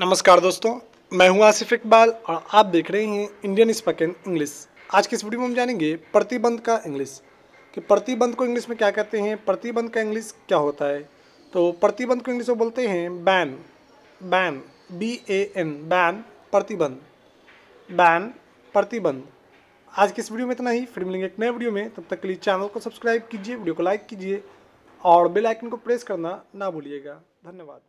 नमस्कार दोस्तों मैं हूं आसिफ इकबाल और आप देख रहे हैं इंडियन स्पोकन इंग्लिश आज की इस वीडियो में हम जानेंगे प्रतिबंध का इंग्लिश कि प्रतिबंध को इंग्लिश में क्या कहते हैं प्रतिबंध का इंग्लिश क्या होता है तो प्रतिबंध को इंग्लिश में बोलते हैं ban ban B A N ban प्रतिबंध बैन प्रतिबंध आज की इस वीडियो में इतना ही फिर मिलेंगे एक नए वीडियो में तब तक के लिए चैनल को सब्सक्राइब कीजिए वीडियो को लाइक कीजिए और बेल आइकन को प्रेस करना ना भूलिएगा धन्यवाद